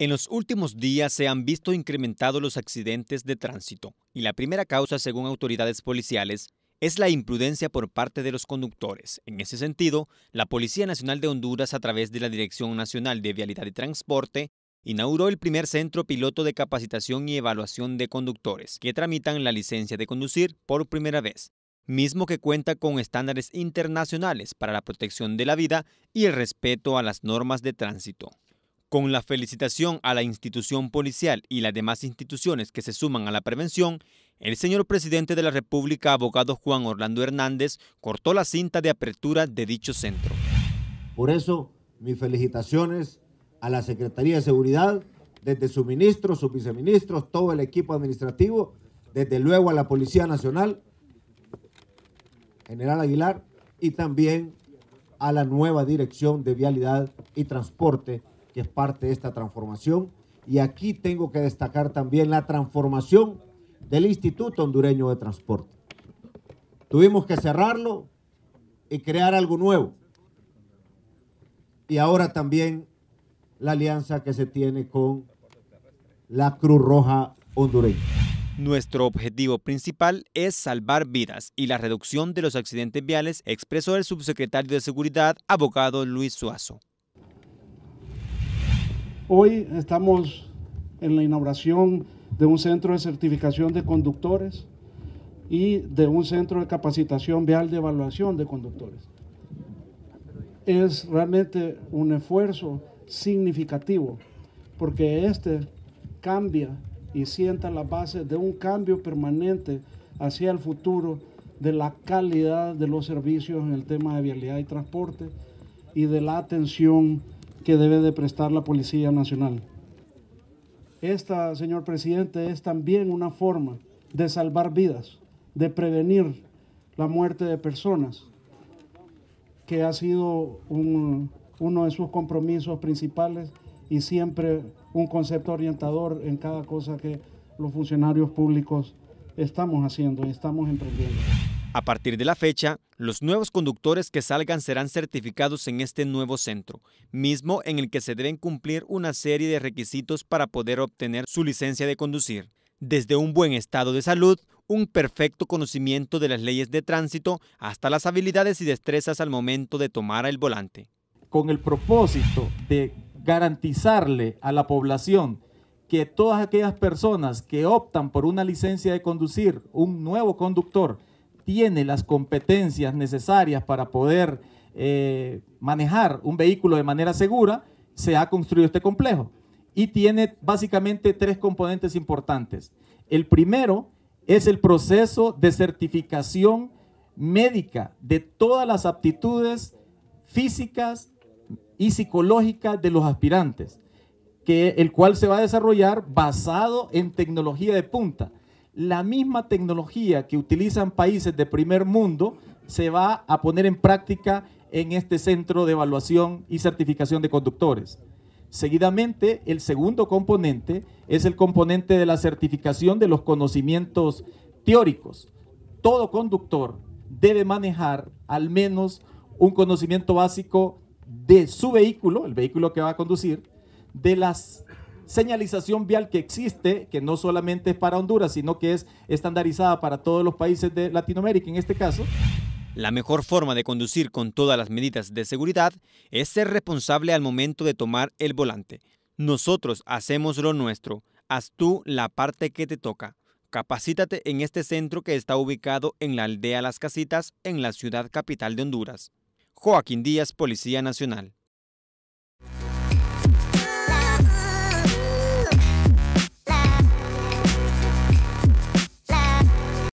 En los últimos días se han visto incrementados los accidentes de tránsito y la primera causa, según autoridades policiales, es la imprudencia por parte de los conductores. En ese sentido, la Policía Nacional de Honduras, a través de la Dirección Nacional de Vialidad y Transporte, inauguró el primer centro piloto de capacitación y evaluación de conductores que tramitan la licencia de conducir por primera vez, mismo que cuenta con estándares internacionales para la protección de la vida y el respeto a las normas de tránsito. Con la felicitación a la institución policial y las demás instituciones que se suman a la prevención, el señor presidente de la República, abogado Juan Orlando Hernández, cortó la cinta de apertura de dicho centro. Por eso, mis felicitaciones a la Secretaría de Seguridad, desde su ministro, su viceministros, todo el equipo administrativo, desde luego a la Policía Nacional, General Aguilar, y también a la nueva Dirección de Vialidad y Transporte que es parte de esta transformación. Y aquí tengo que destacar también la transformación del Instituto Hondureño de Transporte. Tuvimos que cerrarlo y crear algo nuevo. Y ahora también la alianza que se tiene con la Cruz Roja Hondureña. Nuestro objetivo principal es salvar vidas y la reducción de los accidentes viales, expresó el subsecretario de Seguridad, abogado Luis Suazo. Hoy estamos en la inauguración de un centro de certificación de conductores y de un centro de capacitación vial de evaluación de conductores. Es realmente un esfuerzo significativo porque este cambia y sienta la base de un cambio permanente hacia el futuro de la calidad de los servicios en el tema de vialidad y transporte y de la atención que debe de prestar la Policía Nacional. Esta, señor presidente, es también una forma de salvar vidas, de prevenir la muerte de personas, que ha sido uno de sus compromisos principales y siempre un concepto orientador en cada cosa que los funcionarios públicos estamos haciendo y estamos emprendiendo. A partir de la fecha, los nuevos conductores que salgan serán certificados en este nuevo centro, mismo en el que se deben cumplir una serie de requisitos para poder obtener su licencia de conducir, desde un buen estado de salud, un perfecto conocimiento de las leyes de tránsito, hasta las habilidades y destrezas al momento de tomar el volante. Con el propósito de garantizarle a la población que todas aquellas personas que optan por una licencia de conducir, un nuevo conductor, tiene las competencias necesarias para poder eh, manejar un vehículo de manera segura, se ha construido este complejo. Y tiene básicamente tres componentes importantes. El primero es el proceso de certificación médica de todas las aptitudes físicas y psicológicas de los aspirantes, que, el cual se va a desarrollar basado en tecnología de punta la misma tecnología que utilizan países de primer mundo se va a poner en práctica en este centro de evaluación y certificación de conductores. Seguidamente, el segundo componente es el componente de la certificación de los conocimientos teóricos. Todo conductor debe manejar al menos un conocimiento básico de su vehículo, el vehículo que va a conducir, de las señalización vial que existe, que no solamente es para Honduras, sino que es estandarizada para todos los países de Latinoamérica en este caso. La mejor forma de conducir con todas las medidas de seguridad es ser responsable al momento de tomar el volante. Nosotros hacemos lo nuestro, haz tú la parte que te toca. Capacítate en este centro que está ubicado en la aldea Las Casitas, en la ciudad capital de Honduras. Joaquín Díaz, Policía Nacional.